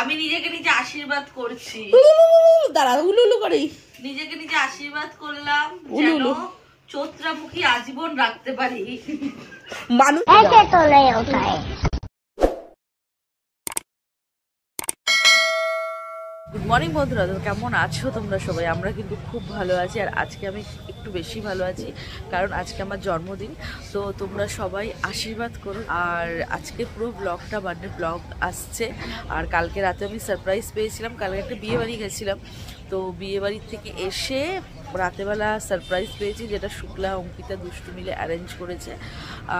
আমি নিজেকে নিজে আশীর্বাদ করছি দাঁড়া উলুলু নিজেকে নিজে আশীর্বাদ করলাম চোত্রামুখী আজীবন রাখতে পারি মানুষ গুড মর্নিং বন্ধুরা তো কেমন আছো তোমরা সবাই আমরা কিন্তু খুব ভালো আছি আর আজকে আমি একটু বেশি ভালো আছি কারণ আজকে আমার জন্মদিন তো তোমরা সবাই আশীর্বাদ করো আর আজকে পুরো ব্লগটা বার্থডে ব্লগ আসছে আর কালকে রাতে আমি সারপ্রাইজ পেয়েছিলাম কালকে একটা বিয়েবাড়ি গেছিলাম তো বিয়েবাড়ির থেকে এসে রাতেবেলা সারপ্রাইজ পেয়েছি যেটা শুক্লা অঙ্কিতা দুষ্টু মিলে অ্যারেঞ্জ করেছে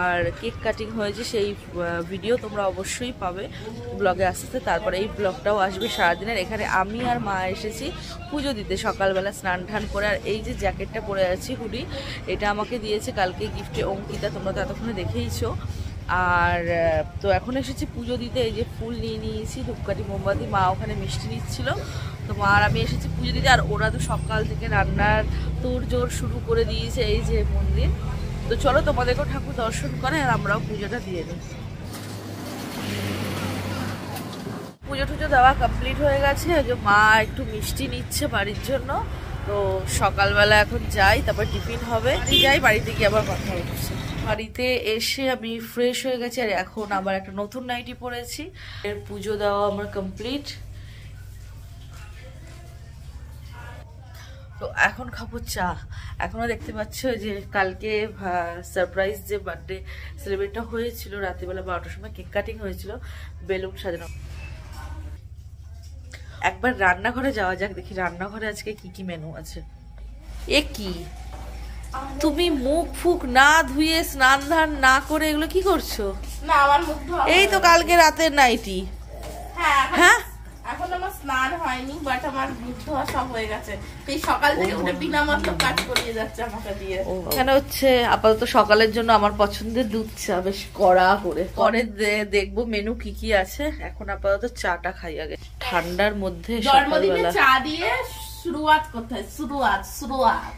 আর কেক কাটিং হয়েছে সেই ভিডিও তোমরা অবশ্যই পাবে ব্লগে আস্তে তারপরে এই ব্লগটাও আসবে সারাদিনের এখানে আমি আর মা এসেছি পুজো দিতে সকালবেলা স্নান টান করে আর এই যে জ্যাকেটটা পরে আছি হুডি এটা আমাকে দিয়েছে কালকে গিফটে অঙ্কিতা তোমরা তো এতক্ষণে দেখেইছো আর তো এখন এসেছি পুজো দিতে এই যে ফুল নিয়ে নিয়েছি ধূপকাঠি মোমবাতি মা ওখানে মিষ্টি নিচ্ছিল তো মা আর আমি এসেছি পুজো দিতে আর ওরা তো সকাল থেকে রান্নার তোর জোর শুরু করে দিয়েছে এই যে মন্দির তো চলো তোমাদেরকেও ঠাকুর দর্শন করে আর আমরাও পুজোটা দিয়ে দিই পুজো টুজো দেওয়া কমপ্লিট হয়ে গেছে যে মা একটু মিষ্টি নিচ্ছে বাড়ির জন্য তো সকালবেলা এখন যাই তারপর টিফিন হবে যাই বাড়িতে গিয়ে আবার কথা হচ্ছে বাড়িতে এসে আমি ফ্রেশ হয়ে গেছি আর এখন আবার একটা নতুন নাইটি পরেছি এর পুজো দেওয়া আমার কমপ্লিট তো এখন খাবো চা এখনও দেখতে পাচ্ছ যে কালকে সারপ্রাইজ যে বার্থডে সেলিব্রেটটা হয়েছিল রাত্রিবেলা বারোটার সময় কেক কাটিং হয়েছিল বেলুন সাজানো একবার রান্নাঘরে যাওয়া যাক দেখি রান্নাঘরে আজকে কি কি মেনু আছে এ কি তুমি মুখ ফুক না ধুয়ে স্নান ধান না করে এগুলো কি করছো এই তো কালকে রাতের নাইটি হ্যাঁ স্নান হয়নি বাট আমার মুখ ধোয়া সব হয়ে গেছে এই সকাল থেকে উঠে বিনা মতলব কাজ করিয়ে যাচ্ছে আমাকে দিয়ে এখানে হচ্ছে আপাতত সকালের জন্য আমার পছন্দের দুধ চা বেশ কড়া করে পরে দেখবো মেনু কি কি আছে এখন আপাতত চাটা খাই আগে ঠান্ডার মধ্যে জন্মদিনে চা দিয়ে শুরুয়াত করতে হয় শুরুয়াত শুরুয়াত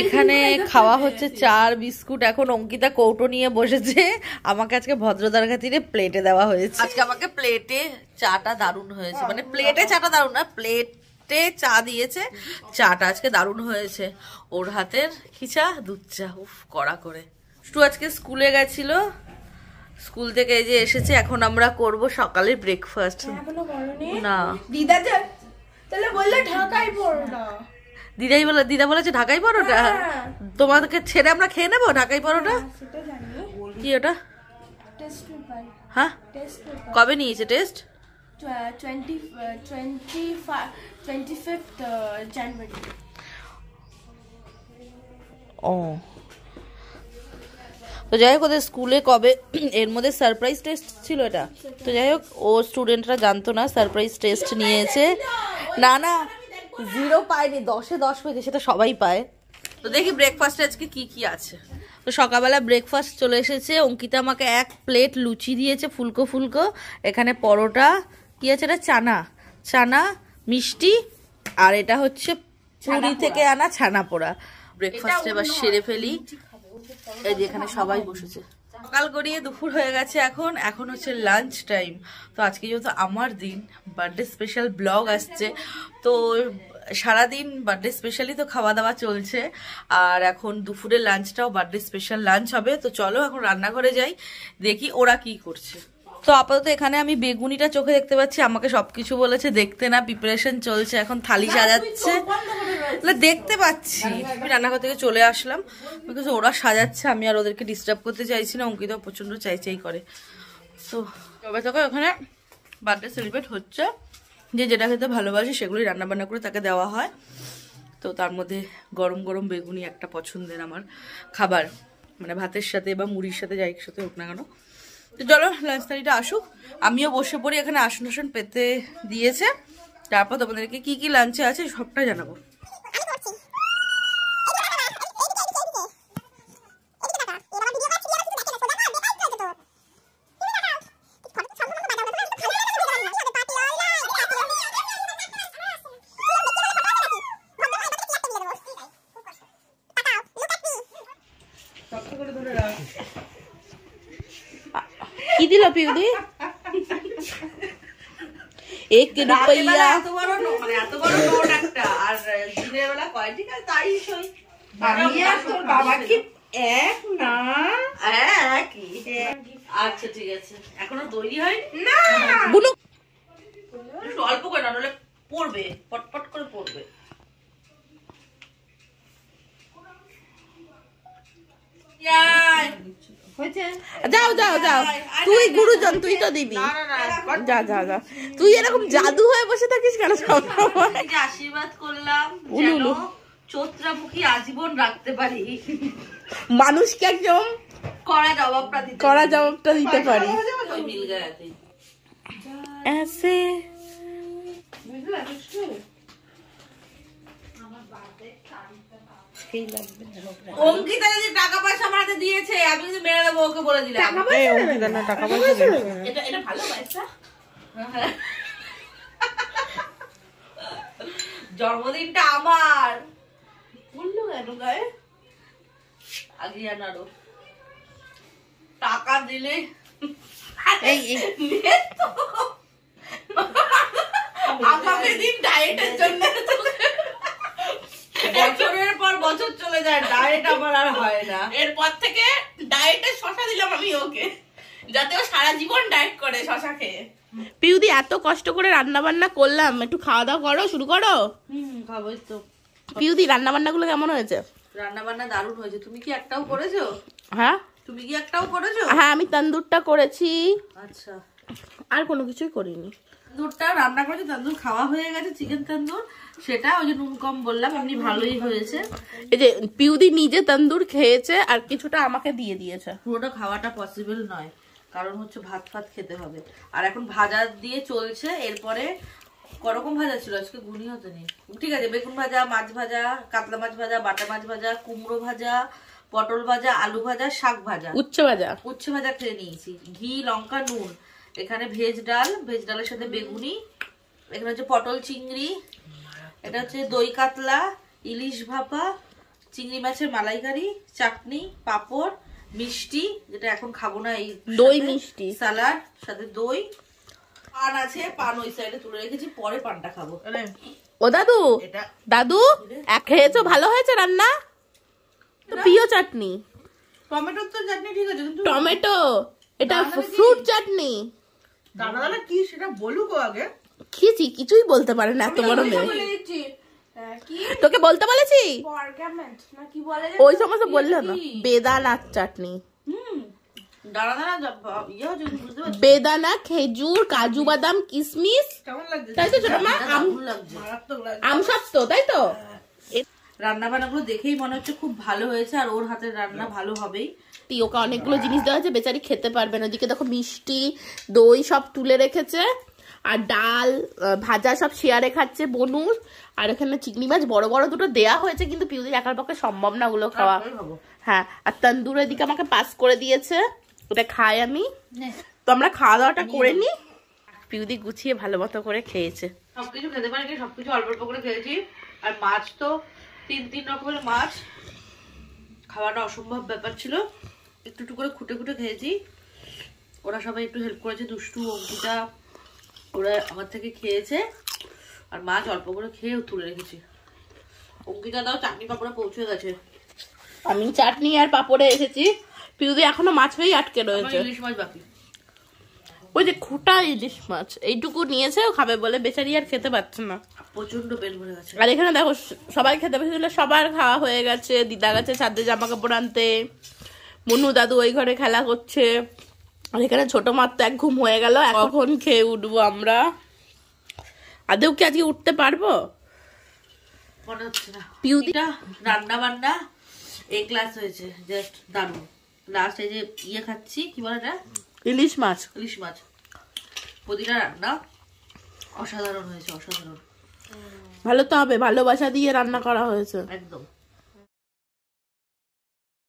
এখানে আচ্ছা, খাওয়া আচ্ছা, হচ্ছে আচ্ছা। চার বিস্কুট এখন অঙ্কিতা কৌটো নিয়ে বসেছে আমাকে আজকে ভদ্রতার খাতিরে প্লেটে দেওয়া হয়েছে আজকে আমাকে প্লেটে চাটা দারুণ হয়েছে হ্যাঁ, মানে প্লেটে চাটা দারুণ না প্লেট চা দিয়েছে চাটা আজকে দারুণ হয়েছে ওর হাতের খিচা দুধ চা উফ কড়া করে একটু আজকে স্কুলে গেছিল স্কুল থেকে এই যে এসেছে এখন আমরা করব সকালে হ্যাঁ, ব্রেকফাস্ট না দিদা বললে ঢাকায় পড়ো না দিদাই বলে দিদা বলেছে ঢাকাই পরোটা হ্যাঁ। তোমাদেরকে ছেড়ে আমরা খেয়ে নেবো ঢাকাই পরোটা হ্যাঁ, কি ওটা হ্যাঁ কবে নিয়েছে টেস্ট uh, uh, uh, ও তো যাই হোক ওদের স্কুলে কবে এর মধ্যে সারপ্রাইজ টেস্ট ছিল এটা তো যাই হোক ও স্টুডেন্টরা জানতো না সারপ্রাইজ টেস্ট নিয়েছে না না জিরো পায়নি দশে দশ পেয়েছে সেটা সবাই পায় তো দেখি ব্রেকফাস্ট আজকে কি কি আছে তো সকালবেলা ব্রেকফাস্ট চলে এসেছে অঙ্কিতা আমাকে এক প্লেট লুচি দিয়েছে ফুলকো ফুলকো এখানে পরোটা কি আছে এটা চানা চানা মিষ্টি আর এটা হচ্ছে পুরি থেকে আনা ছানা পোড়া ব্রেকফাস্ট এবার সেরে ফেলি এই যে এখানে সবাই বসেছে সকাল গড়িয়ে দুপুর হয়ে গেছে এখন এখন হচ্ছে লাঞ্চ টাইম তো আজকে যেহেতু আমার দিন বার্থডে স্পেশাল ব্লগ আসছে তো সারাদিন বার্থডে স্পেশালি তো খাওয়া দাওয়া চলছে আর এখন দুপুরের লাঞ্চটাও বার্থডে স্পেশাল লাঞ্চ হবে তো চলো এখন রান্নাঘরে যাই দেখি ওরা কি করছে তো আপাতত এখানে আমি বেগুনিটা চোখে দেখতে পাচ্ছি আমাকে সবকিছু বলেছে দেখতে না প্রিপারেশন চলছে এখন থালি সাজাচ্ছে দেখতে পাচ্ছি আমি রান্নাঘর থেকে চলে আসলাম বিকজ ওরা সাজাচ্ছে আমি আর ওদেরকে ডিস্টার্ব করতে চাইছি না অঙ্কিতা প্রচণ্ড চাইছেই করে তো তবে তোকে ওখানে বার্থডে সেলিব্রেট হচ্ছে যে যেটা খেতে ভালোবাসে সেগুলি রান্নাবান্না করে তাকে দেওয়া হয় তো তার মধ্যে গরম গরম বেগুনি একটা পছন্দের আমার খাবার মানে ভাতের সাথে বা মুড়ির সাথে যাই সাথে হোক না কেন তো চলো লাঞ্চ থালিটা আসুক আমিও বসে পড়ি এখানে আসন আসন পেতে দিয়েছে তারপর তোমাদেরকে কি কি লাঞ্চে আছে সবটা জানাবো কি দিল পিউলি এক রুপাইয়া এত বড় মানে এত বড় নোট একটা আর দিনের বেলা কয় ঠিক আছে তাই সই আমি আর তোর বাবা কি এক না হ্যাঁ। একই আচ্ছা ঠিক আছে এখনো তৈরি হয় না বুনু অল্প করে না নাহলে পড়বে পটপট করে পড়বে Yeah. যাও যাও যাও তুই গুরুজন তুই তো দিবি যা যা যা তুই এরকম জাদু হয়ে বসে থাকিস কেন আশীর্বাদ করলাম উলুলু চোত্রামুখী আজীবন রাখতে পারি মানুষকে একদম করা জবাবটা করা জবাবটা দিতে পারি ऐसे আমার বার্থডে টাকা জন্মদিনটা আমার বললো কেন গায়ে টাকা দিলে আগামী দিন ডায়েটের জন্য বছর চলে যায় ডায়েট আমার আর হয় না এরপর থেকে ডায়েটে শশা দিলাম আমি ওকে যাতে ও সারা জীবন ডায়েট করে শশা খেয়ে পিউদি এত কষ্ট করে রান্না বান্না করলাম একটু খাওয়া দাওয়া করো শুরু করো পিউদি রান্না বান্না গুলো কেমন হয়েছে রান্না বান্না দারুণ হয়েছে তুমি কি একটাও করেছো হ্যাঁ তুমি কি একটাও করেছো হ্যাঁ আমি তন্দুরটা করেছি আচ্ছা আর কোনো কিছুই করিনি তন্দুরটা রান্না করেছি তন্দুর খাওয়া হয়ে গেছে চিকেন তন্দুর সেটা ওই যে নুন কম বললাম এমনি ভালোই হয়েছে এই যে পিউদি নিজে তন্দুর খেয়েছে আর কিছুটা আমাকে দিয়ে দিয়েছে পুরোটা খাওয়াটা পসিবল নয় কারণ হচ্ছে ভাত ফাত খেতে হবে আর এখন ভাজা দিয়ে চলছে এরপরে করকম ভাজা ছিল আজকে গুনি হতে নেই ঠিক আছে বেগুন ভাজা মাছ ভাজা কাতলা মাছ ভাজা বাটা মাছ ভাজা কুমড়ো ভাজা পটল ভাজা আলু ভাজা শাক ভাজা উচ্ছে ভাজা উচ্ছে ভাজা খেয়ে নিয়েছি ঘি লঙ্কা নুন এখানে ভেজ ডাল ভেজ ডালের সাথে বেগুনি এখানে হচ্ছে পটল চিংড়ি এটা হচ্ছে দই কাতলা ইলিশ ভাপা চিংড়ি মাছের মালাইকারি চাটনি পাপড় মিষ্টি যেটা এখন খাবো না এই দই মিষ্টি সালাড সাথে দই পান আছে পান ওই সাইডে তুলে রেখেছি পরে পানটা খাবো ও দাদু দাদু এক খেয়েছো ভালো হয়েছে রান্না তো প্রিয় চাটনি টমেটোর তো চাটনি ঠিক আছে টমেটো এটা ফ্রুট চাটনি কিছুই বলতে এত বড় তোকে বলতে বলেছি ওই সমস্ত বললাম বেদানার চাটনি ইয়ে বেদানা খেজুর কাজু বাদাম কিশমিশ তাই তো ছোট মা আম সত্ত্ব তাই তো হ্যাঁ। রান্নাবান্নাগুলো দেখেই মনে হচ্ছে খুব ভালো হয়েছে আর ওর হাতের রান্না ভালো হবেই ওকে অনেকগুলো জিনিস দেওয়া হয়েছে বেচারি খেতে পারবে না ওদিকে দেখো মিষ্টি দই সব তুলে রেখেছে আর ডাল ভাজা সব শেয়ারে খাচ্ছে বনুর আর এখানে চিংড়ি মাছ বড় বড় দুটো দেয়া হয়েছে কিন্তু পিউদি একার পক্ষে সম্ভব না ওগুলো খাওয়া হ্যাঁ আর তন্দুর এদিকে আমাকে পাস করে দিয়েছে ওটা খাই আমি তো আমরা খাওয়া দাওয়াটা করে নি পিউদি গুছিয়ে ভালো মতো করে খেয়েছে সবকিছু খেতে পারে সবকিছু অল্প অল্প করে খেয়েছি আর মাছ তো তিন তিন রকমের মাছ খাওয়াটা অসম্ভব ব্যাপার ছিল একটু একটু করে খুঁটে খুঁটে খেয়েছি ওরা সবাই একটু হেল্প করেছে দুষ্টু অঙ্কিতা ওরা আমার থেকে খেয়েছে আর মাছ অল্প করে খেয়েও তুলে রেখেছি অঙ্কিতা তাও চাটনি পাপড়ে পৌঁছে গেছে আমি চাটনি আর পাপড়ে এসেছি পিরুদি এখনো মাছ হয়েই আটকে রয়েছে ইলিশ মাছ বাকি ওই যে খুঁটা ইলিশ মাছ এইটুকু নিয়েছে খাবে বলে বেচারি আর খেতে পারছে না আর এখানে দেখো সবাই খেতে বসেছিল সবার খাওয়া হয়ে গেছে দিদা গেছে ছাদে জামা কাপড় আনতে মনু দাদু ওই ঘরে খেলা করছে আর এখানে ছোট মার তো এক ঘুম হয়ে গেল এখন খেয়ে উঠবো আমরা আদেও কি আজকে উঠতে পারবো রান্না বান্না এই ক্লাস হয়েছে জাস্ট যে ইয়ে খাচ্ছি বলে ইলিশ মাছ ইলিশ মাছ প্রতিটা রান্না অসাধারণ হয়েছে অসাধারণ ভালো তো হবে ভালোবাসা দিয়ে রান্না করা হয়েছে একদম